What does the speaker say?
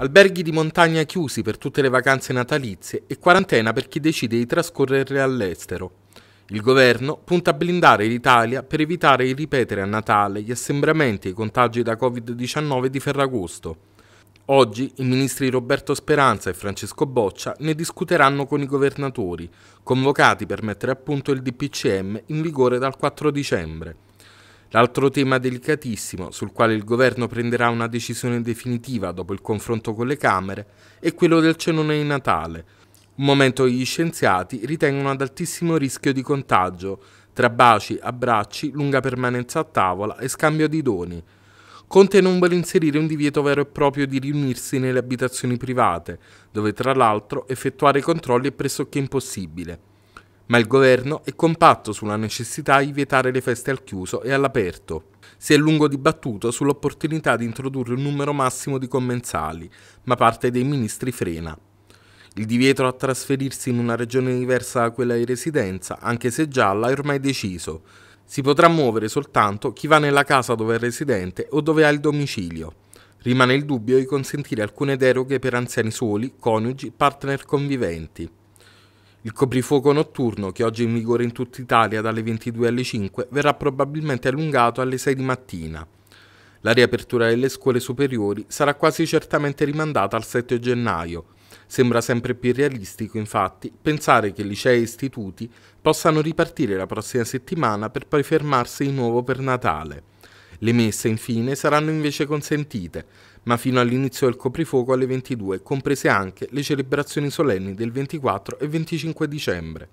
alberghi di montagna chiusi per tutte le vacanze natalizie e quarantena per chi decide di trascorrere all'estero. Il governo punta a blindare l'Italia per evitare di ripetere a Natale gli assembramenti e i contagi da Covid-19 di Ferragosto. Oggi i ministri Roberto Speranza e Francesco Boccia ne discuteranno con i governatori, convocati per mettere a punto il DPCM in vigore dal 4 dicembre. L'altro tema delicatissimo, sul quale il governo prenderà una decisione definitiva dopo il confronto con le Camere, è quello del cenone di Natale, un momento che gli scienziati ritengono ad altissimo rischio di contagio, tra baci, abbracci, lunga permanenza a tavola e scambio di doni. Conte non vuole inserire un divieto vero e proprio di riunirsi nelle abitazioni private, dove tra l'altro effettuare controlli è pressoché impossibile ma il governo è compatto sulla necessità di vietare le feste al chiuso e all'aperto. Si è lungo dibattuto sull'opportunità di introdurre un numero massimo di commensali, ma parte dei ministri frena. Il divieto a trasferirsi in una regione diversa da quella di residenza, anche se gialla, è ormai deciso. Si potrà muovere soltanto chi va nella casa dove è residente o dove ha il domicilio. Rimane il dubbio di consentire alcune deroghe per anziani soli, coniugi, partner conviventi. Il coprifuoco notturno, che oggi è in vigore in tutta Italia dalle 22 alle 5, verrà probabilmente allungato alle 6 di mattina. La riapertura delle scuole superiori sarà quasi certamente rimandata al 7 gennaio. Sembra sempre più realistico, infatti, pensare che licei e istituti possano ripartire la prossima settimana per poi fermarsi di nuovo per Natale. Le messe, infine, saranno invece consentite, ma fino all'inizio del coprifuoco alle 22, comprese anche le celebrazioni solenni del 24 e 25 dicembre.